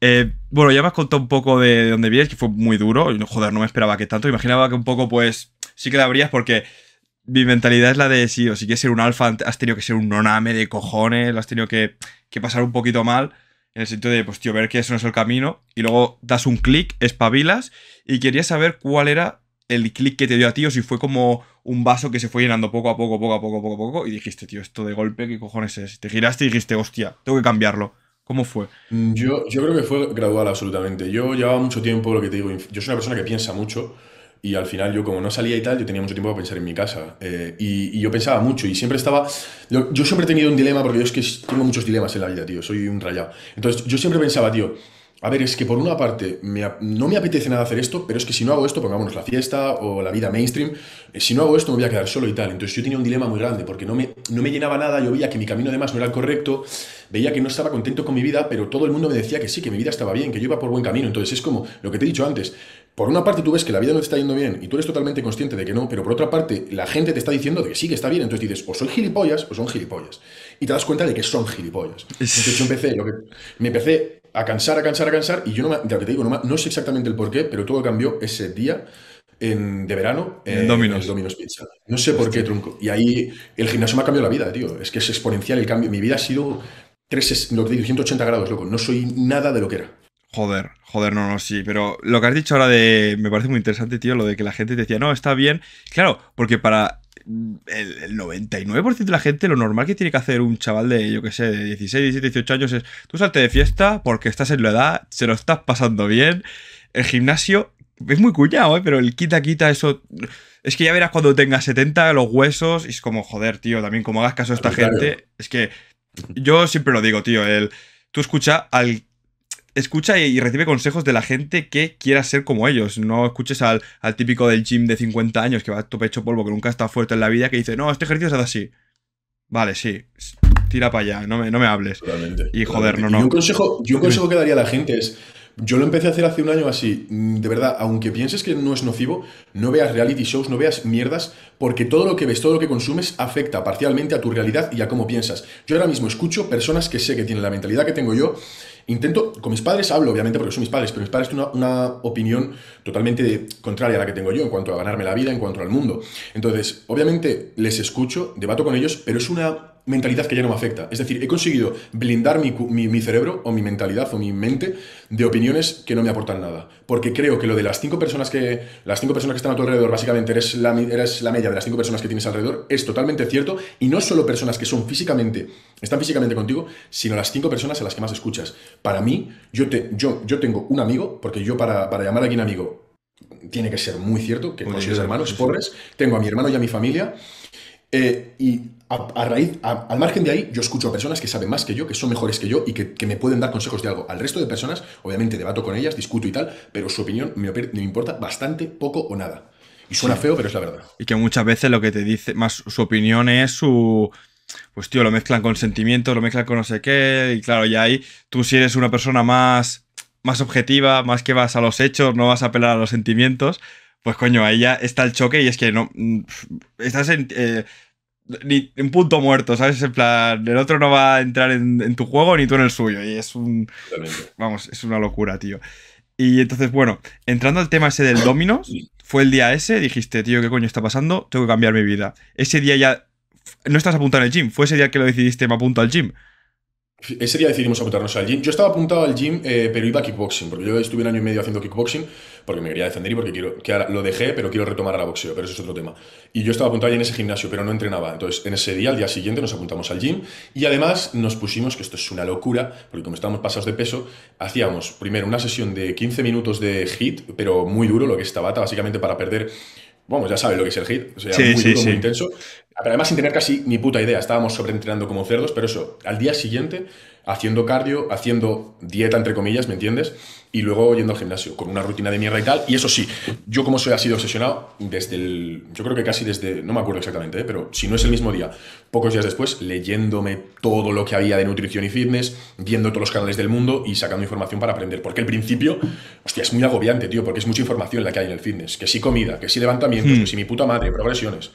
Eh, bueno, ya me has contado un poco de, dónde vienes, que fue muy duro. Joder, no me esperaba que tanto. Imaginaba que un poco, pues, sí que la habrías porque mi mentalidad es la de sí, o si quieres ser un alfa, has tenido que ser un noname de cojones, lo has tenido que, pasar un poquito mal. En el sentido de, pues, tío, ver que eso no es el camino. Y luego das un clic, espabilas. Y quería saber cuál era el clic que te dio a ti, o si fue como un vaso que se fue llenando poco a poco, poco a poco, poco a poco. Y dijiste, tío, esto de golpe, ¿qué cojones es? Te giraste y dijiste, hostia, tengo que cambiarlo. ¿Cómo fue? Mm, yo, yo creo que fue gradual absolutamente. Yo llevaba mucho tiempo, lo que te digo, yo soy una persona que piensa mucho y al final yo como no salía y tal, yo tenía mucho tiempo para pensar en mi casa. Eh, y, yo pensaba mucho y siempre estaba... Yo, yo siempre he tenido un dilema porque yo es que tengo muchos dilemas en la vida, tío, soy un rayado. Entonces yo siempre pensaba, tío, a ver, es que por una parte no me apetece nada hacer esto, pero es que si no hago esto, pongámonos pues la fiesta o la vida mainstream, eh, si no hago esto me voy a quedar solo y tal. Entonces yo tenía un dilema muy grande porque no me, no me llenaba nada, yo veía que mi camino además no era el correcto, veía que no estaba contento con mi vida, pero todo el mundo me decía que sí, que mi vida estaba bien, que yo iba por buen camino. Entonces es como lo que te he dicho antes, por una parte tú ves que la vida no te está yendo bien y tú eres totalmente consciente de que no, pero por otra parte la gente te está diciendo que sí, que está bien, entonces dices, o soy gilipollas o son gilipollas. Y te das cuenta de que son gilipollas. Entonces yo empecé, lo me empecé a cansar, a cansar, a cansar. Y yo no me, te digo, no, sé exactamente el por qué, pero todo cambió ese día en, de verano en, Domino's. Domino's. Pizza. No sé por qué, trunco. Y ahí el gimnasio me ha cambiado la vida, tío. Es que es exponencial el cambio. Mi vida ha sido 180 grados, loco. No soy nada de lo que era. Joder, joder, no, no, sí, pero lo que has dicho ahora de. Me parece muy interesante, tío, lo de que la gente te decía, no, está bien. Claro, porque para el, 99% de la gente lo normal que tiene que hacer un chaval de, yo que sé, de 16, 17, 18 años es, tú salte de fiesta porque estás en la edad, se lo estás pasando bien, el gimnasio es muy cuñado, ¿eh? pero el quita, quita, eso... Es que ya verás cuando tengas 70 los huesos y es como, joder, tío, también como hagas caso a esta gente, es que yo siempre lo digo, tío, el, tú escucha al escucha y, recibe consejos de la gente que quiera ser como ellos. No escuches al, típico del gym de 50 años que va a tu pecho polvo, que nunca está fuerte en la vida, que dice, no, este ejercicio se hace así. Vale, sí. Tira para allá, no me, hables. y joder, no, no. un consejo, yo un consejo que daría a la gente es. Yo lo empecé a hacer hace un año así. Mm, de verdad, aunque pienses que no es nocivo, no veas reality shows, no veas mierdas, porque todo lo que ves, todo lo que consumes afecta parcialmente a tu realidad y a cómo piensas. Yo ahora mismo escucho personas que sé que tienen la mentalidad que tengo yo intento, con mis padres hablo, obviamente, porque son mis padres, pero mis padres tienen una, opinión totalmente contraria a la que tengo yo en cuanto a ganarme la vida, en cuanto al mundo. Entonces, obviamente les escucho, debato con ellos, pero es una mentalidad que ya no me afecta. Es decir, he conseguido blindar mi, cerebro o mi mentalidad o mi mente de opiniones que no me aportan nada. Porque creo que lo de las cinco personas que, las cinco personas que están a tu alrededor, básicamente eres la, eres la media de las cinco personas que tienes alrededor, es totalmente cierto. Y no solo personas que son físicamente, están físicamente contigo, sino las cinco personas a las que más escuchas. Para mí, yo, yo, tengo un amigo, porque yo para, para llamar a alguien amigo tiene que ser muy cierto, que con hermanos pobres, tengo a mi hermano y a mi familia. Eh, y a, raíz, al margen de ahí, yo escucho a personas que saben más que yo, que son mejores que yo y que, me pueden dar consejos de algo. Al resto de personas, obviamente, debato con ellas, discuto y tal, pero su opinión me, me importa bastante, poco o nada. Y suena feo, pero es la verdad. Y que muchas veces lo que te dice, más su opinión es su, pues tío, lo mezclan con sentimientos, lo mezclan con no sé qué, y claro, ya ahí tú si eres una persona más, más objetiva, más que vas a los hechos, no vas a apelar a los sentimientos, pues coño, ahí ya está el choque y es que no. Mm, estás en. Eh, ni, punto muerto, ¿sabes? En plan, el otro no va a entrar en, tu juego ni tú en el suyo. Y es un. Vamos, es una locura, tío. Y entonces, bueno, entrando al tema ese del Dominos, fue el día ese, dijiste, tío, ¿qué coño está pasando? Tengo que cambiar mi vida. Ese día ya. No estás apuntado en el gym, fue ese día que lo decidiste, me apunto al gym. Ese día decidimos apuntarnos al gym. Yo estaba apuntado al gym, eh, pero iba a kickboxing, porque yo estuve un año y medio haciendo kickboxing, porque me quería defender y porque quiero, que lo dejé, pero quiero retomar a la boxeo, pero eso es otro tema. Y yo estaba apuntado en ese gimnasio, pero no entrenaba. Entonces, en ese día, al día siguiente, nos apuntamos al gym y además nos pusimos, que esto es una locura, porque como estábamos pasados de peso, hacíamos primero una sesión de 15 minutos de hit, pero muy duro, lo que es tabata, básicamente para perder vamos, pues ya sabes lo que es el hit, sí, sí, sí. muy intenso. Pero además sin tener casi ni puta idea, estábamos sobreentrenando como cerdos, pero eso, al día siguiente, haciendo cardio, haciendo dieta, entre comillas, ¿me entiendes? y luego yendo al gimnasio con una rutina de mierda y tal. Y eso sí, yo como soy, ha sido obsesionado desde el. Yo creo que casi desde. No me acuerdo exactamente, ¿eh? pero si no es el mismo día, pocos días después, leyéndome todo lo que había de nutrición y fitness, viendo todos los canales del mundo y sacando información para aprender. Porque al principio, hostia, es muy agobiante, tío, porque es mucha información la que hay en el fitness. Que si comida, que si levantamientos, hmm. que si mi puta madre, progresiones.